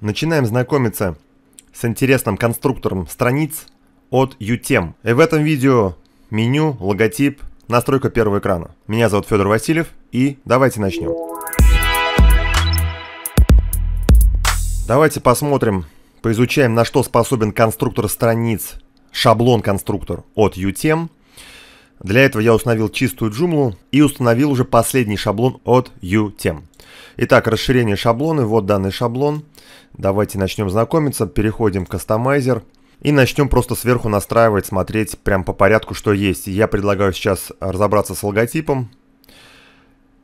начинаем знакомиться с интересным конструктором страниц от UTEM. И в этом видео меню, логотип, настройка первого экрана. Меня зовут Федор Васильев и давайте начнем. Давайте посмотрим, поизучаем, на что способен конструктор страниц, шаблон конструктор от UTEM. Для этого я установил чистую джумлу и установил уже последний шаблон от UTEM. Итак, расширение шаблона. Вот данный шаблон. Давайте начнем знакомиться. Переходим в кастомайзер. И начнем просто сверху настраивать, смотреть прям по порядку, что есть. Я предлагаю сейчас разобраться с логотипом.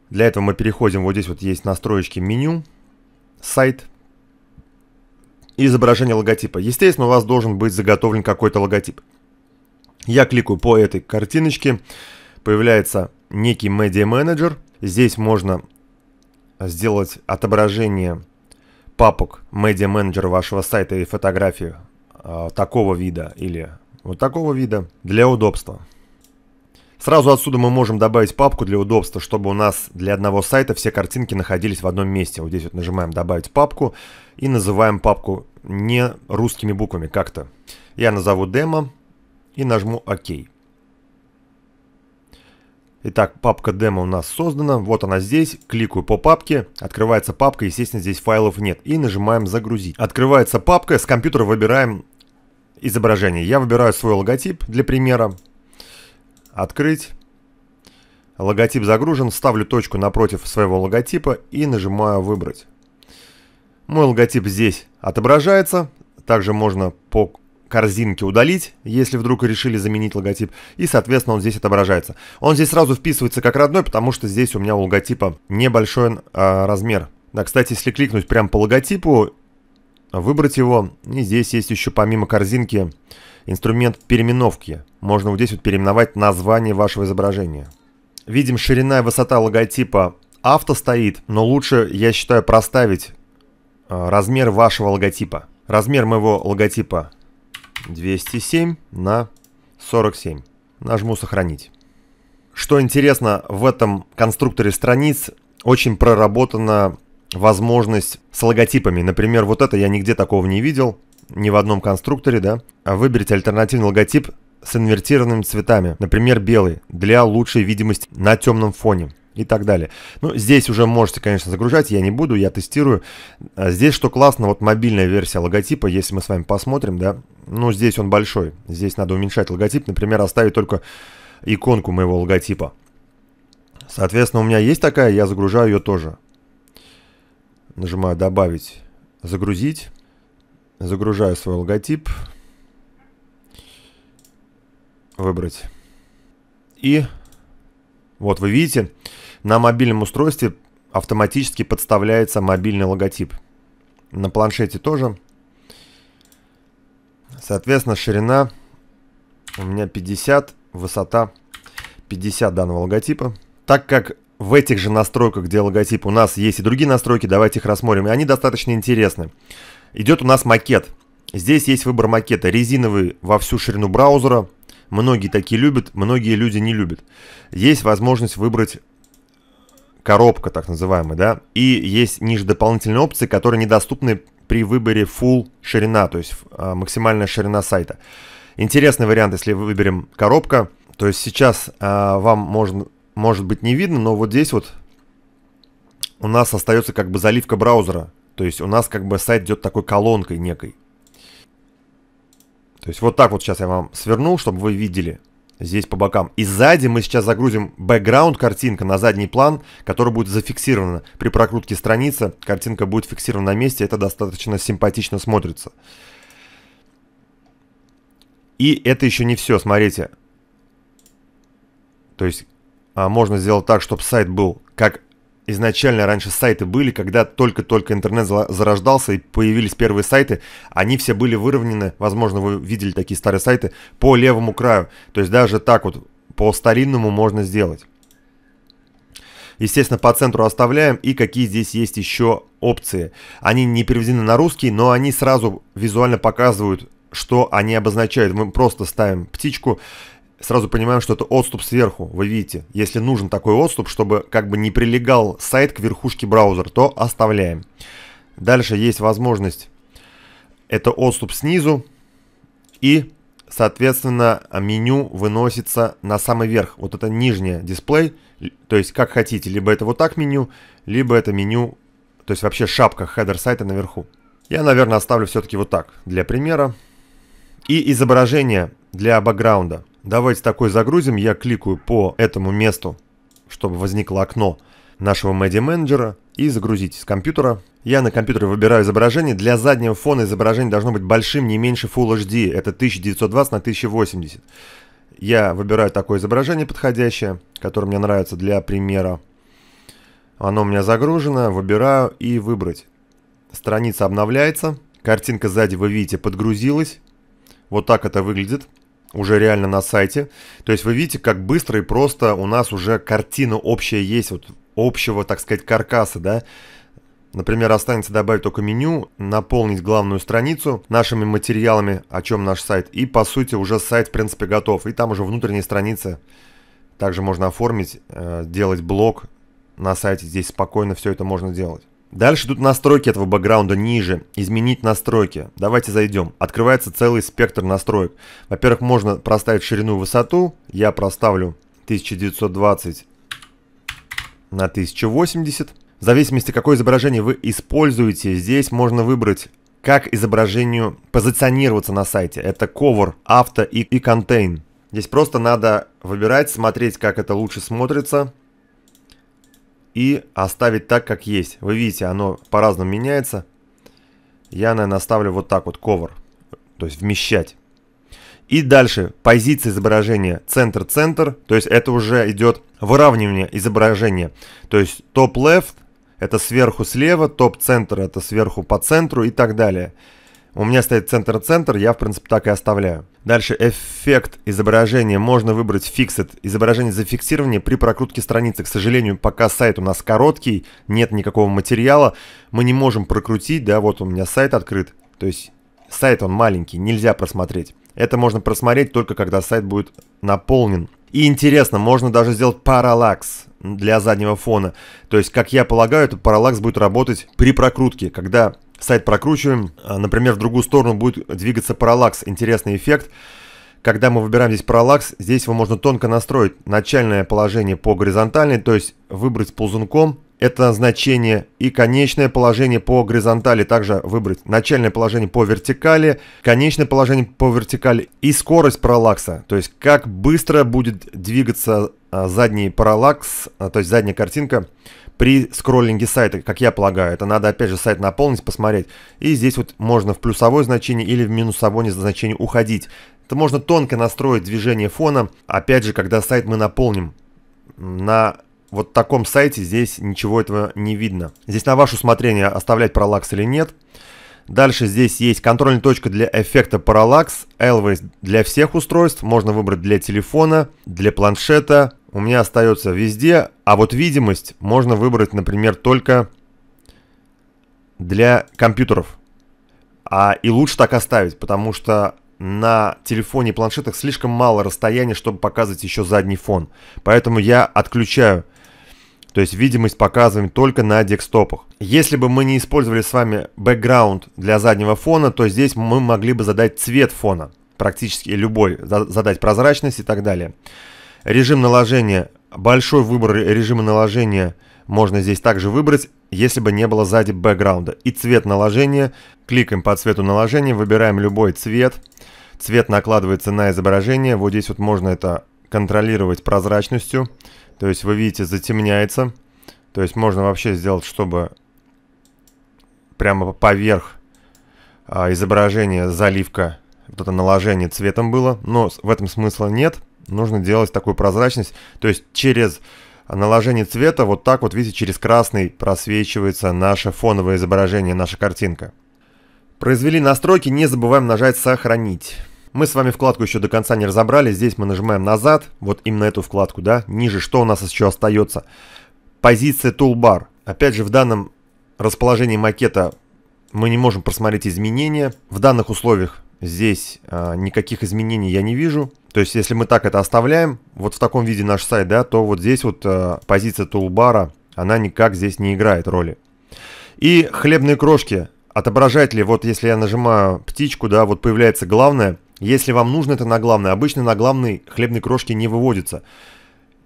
Для этого мы переходим, вот здесь вот есть настроечки меню, сайт, и изображение логотипа. Естественно, у вас должен быть заготовлен какой-то логотип. Я кликаю по этой картиночке, появляется некий медиа менеджер. Здесь можно сделать отображение папок, Media Manager вашего сайта и фотографии э, а, такого вида или вот такого вида для удобства. Сразу отсюда мы можем добавить папку для удобства, чтобы у нас для одного сайта все картинки находились в одном месте. Вот здесь вот нажимаем «Добавить папку» и называем папку не русскими буквами как-то. Я назову «Демо» и нажму «Ок». Итак, папка демо у нас создана, вот она здесь, кликаю по папке, открывается папка, естественно здесь файлов нет, и нажимаем загрузить. Открывается папка, с компьютера выбираем изображение. Я выбираю свой логотип для примера, открыть. Логотип загружен, ставлю точку напротив своего логотипа и нажимаю «Выбрать». Мой логотип здесь отображается. Также можно по корзинки удалить, если вдруг решили заменить логотип. И, соответственно, он здесь отображается. Он здесь сразу вписывается как родной, потому что здесь у меня у логотипа небольшой э, размер. Да, кстати, если кликнуть прямо по логотипу, выбрать его, и здесь есть еще помимо корзинки инструмент переименовки. Можно вот здесь вот переименовать название вашего изображения. Видим, ширина и высота логотипа авто стоит, но лучше, я считаю, проставить э, размер вашего логотипа. Размер моего логотипа 207 на 47. Нажму «Сохранить». Что интересно, в этом конструкторе страниц очень проработана возможность с логотипами. Например, вот это я нигде такого не видел, ни в одном конструкторе, да. А выберите альтернативный логотип с инвертированными цветами, например, белый, для лучшей видимости на темном фоне и так далее. Ну, здесь уже можете, конечно, загружать, я не буду, я тестирую. А здесь что классно, вот мобильная версия логотипа, если мы с вами посмотрим, да, ну, здесь он большой, здесь надо уменьшать логотип, например, оставить только иконку моего логотипа. Соответственно, у меня есть такая, я загружаю ее тоже. Нажимаю «Добавить», «Загрузить», загружаю свой логотип, «Выбрать». И вот вы видите, на мобильном устройстве автоматически подставляется мобильный логотип. На планшете тоже. Соответственно, ширина у меня 50, высота 50 данного логотипа. Так как в этих же настройках, где логотип, у нас есть и другие настройки, давайте их рассмотрим. И они достаточно интересны. Идет у нас макет. Здесь есть выбор макета. Резиновый во всю ширину браузера, Многие такие любят, многие люди не любят. Есть возможность выбрать коробка, так называемая, да, и есть ниже дополнительные опции, которые недоступны при выборе full ширина, то есть а, максимальная ширина сайта. Интересный вариант, если выберем коробка, то есть сейчас а, вам можно, может быть не видно, но вот здесь вот у нас остается как бы заливка браузера, то есть у нас как бы сайт идет такой колонкой некой. То есть вот так вот сейчас я вам свернул, чтобы вы видели здесь по бокам. И сзади мы сейчас загрузим бэкграунд картинка на задний план, который будет зафиксирована. При прокрутке страницы картинка будет фиксирована на месте, это достаточно симпатично смотрится. И это еще не все, смотрите. То есть а, можно сделать так, чтобы сайт был как изначально раньше сайты были, когда только-только интернет зарождался и появились первые сайты, они все были выровнены, возможно, вы видели такие старые сайты, по левому краю. То есть даже так вот по старинному можно сделать. Естественно, по центру оставляем и какие здесь есть еще опции. Они не переведены на русский, но они сразу визуально показывают, что они обозначают. Мы просто ставим птичку сразу понимаем, что это отступ сверху, вы видите. Если нужен такой отступ, чтобы как бы не прилегал сайт к верхушке браузера, то оставляем. Дальше есть возможность, это отступ снизу и, соответственно, меню выносится на самый верх. Вот это нижнее дисплей, то есть как хотите, либо это вот так меню, либо это меню, то есть вообще шапка хедер сайта наверху. Я, наверное, оставлю все-таки вот так, для примера. И изображение для бэкграунда. Давайте такой загрузим. Я кликаю по этому месту, чтобы возникло окно нашего Media Manager и загрузить с компьютера. Я на компьютере выбираю изображение. Для заднего фона изображение должно быть большим, не меньше Full HD. Это 1920 на 1080. Я выбираю такое изображение подходящее, которое мне нравится для примера. Оно у меня загружено, выбираю и выбрать. Страница обновляется, картинка сзади, вы видите, подгрузилась. Вот так это выглядит уже реально на сайте. То есть вы видите, как быстро и просто у нас уже картина общая есть, вот общего, так сказать, каркаса, да. Например, останется добавить только меню, наполнить главную страницу нашими материалами, о чем наш сайт. И, по сути, уже сайт, в принципе, готов. И там уже внутренние страницы также можно оформить, э, делать блог на сайте. Здесь спокойно все это можно делать. Дальше идут настройки этого бэкграунда ниже. Изменить настройки. Давайте зайдем. Открывается целый спектр настроек. Во-первых, можно проставить ширину и высоту. Я проставлю 1920 на 1080. В зависимости, какое изображение вы используете, здесь можно выбрать как изображению позиционироваться на сайте. Это cover, авто и, и contain. Здесь просто надо выбирать, смотреть, как это лучше смотрится и оставить так, как есть. Вы видите, оно по-разному меняется. Я, наверное, оставлю вот так вот ковер, то есть вмещать. И дальше позиция изображения центр-центр, то есть это уже идет выравнивание изображения. То есть топ-лев это сверху слева, топ-центр это сверху по центру и так далее. У меня стоит центр-центр, я в принципе так и оставляю. Дальше эффект изображения. Можно выбрать Fixed. Изображение зафиксирования при прокрутке страницы. К сожалению, пока сайт у нас короткий, нет никакого материала, мы не можем прокрутить. Да, вот у меня сайт открыт. То есть сайт он маленький, нельзя просмотреть. Это можно просмотреть только когда сайт будет наполнен. И интересно, можно даже сделать параллакс для заднего фона. То есть, как я полагаю, этот параллакс будет работать при прокрутке, когда сайт прокручиваем, а, например, в другую сторону будет двигаться параллакс, интересный эффект. Когда мы выбираем здесь параллакс, здесь его можно тонко настроить. Начальное положение по горизонтальной, то есть выбрать ползунком это значение и конечное положение по горизонтали также выбрать. Начальное положение по вертикали, конечное положение по вертикали и скорость параллакса. То есть как быстро будет двигаться а, задний параллакс, а, то есть задняя картинка при скроллинге сайта, как я полагаю, это надо опять же сайт наполнить, посмотреть. И здесь вот можно в плюсовое значение или в минусовое значение уходить. Это можно тонко настроить движение фона. Опять же, когда сайт мы наполним, на вот таком сайте здесь ничего этого не видно. Здесь на ваше усмотрение оставлять параллакс или нет. Дальше здесь есть контрольная точка для эффекта параллакс, Always для всех устройств, можно выбрать для телефона, для планшета, у меня остается везде, а вот видимость можно выбрать, например, только для компьютеров. А и лучше так оставить, потому что на телефоне и планшетах слишком мало расстояния, чтобы показывать еще задний фон. Поэтому я отключаю. То есть видимость показываем только на декстопах. Если бы мы не использовали с вами бэкграунд для заднего фона, то здесь мы могли бы задать цвет фона. Практически любой. Задать прозрачность и так далее. Режим наложения. Большой выбор режима наложения можно здесь также выбрать, если бы не было сзади бэкграунда. И цвет наложения. Кликаем по цвету наложения, выбираем любой цвет. Цвет накладывается на изображение. Вот здесь вот можно это контролировать прозрачностью. То есть вы видите, затемняется. То есть можно вообще сделать, чтобы прямо поверх а, изображения заливка, вот это наложение цветом было. Но в этом смысла нет нужно делать такую прозрачность, то есть через наложение цвета вот так вот, видите, через красный просвечивается наше фоновое изображение, наша картинка. Произвели настройки, не забываем нажать «Сохранить». Мы с вами вкладку еще до конца не разобрали, здесь мы нажимаем назад, вот именно эту вкладку, да, ниже, что у нас еще остается? Позиция Toolbar. Опять же, в данном расположении макета мы не можем просмотреть изменения. В данных условиях Здесь а, никаких изменений я не вижу. То есть, если мы так это оставляем, вот в таком виде наш сайт, да, то вот здесь вот а, позиция тулбара, она никак здесь не играет роли. И хлебные крошки. Отображает ли, вот если я нажимаю птичку, да, вот появляется главное. Если вам нужно это на главное, обычно на главной хлебные крошки не выводится.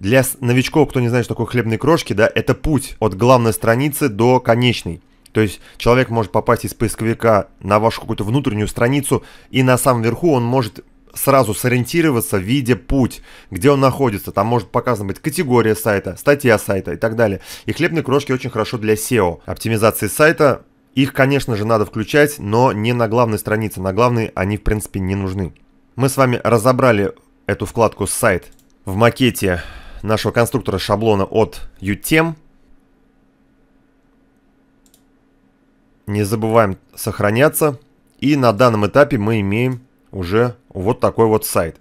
Для новичков, кто не знает, что такое хлебные крошки, да, это путь от главной страницы до конечной. То есть человек может попасть из поисковика на вашу какую-то внутреннюю страницу, и на самом верху он может сразу сориентироваться, видя путь, где он находится. Там может показана быть категория сайта, статья сайта и так далее. И хлебные крошки очень хорошо для SEO. Оптимизации сайта их, конечно же, надо включать, но не на главной странице. На главной они, в принципе, не нужны. Мы с вами разобрали эту вкладку «Сайт» в макете нашего конструктора шаблона от UTEM. Не забываем сохраняться. И на данном этапе мы имеем уже вот такой вот сайт.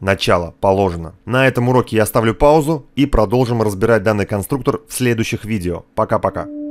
Начало положено. На этом уроке я оставлю паузу и продолжим разбирать данный конструктор в следующих видео. Пока-пока.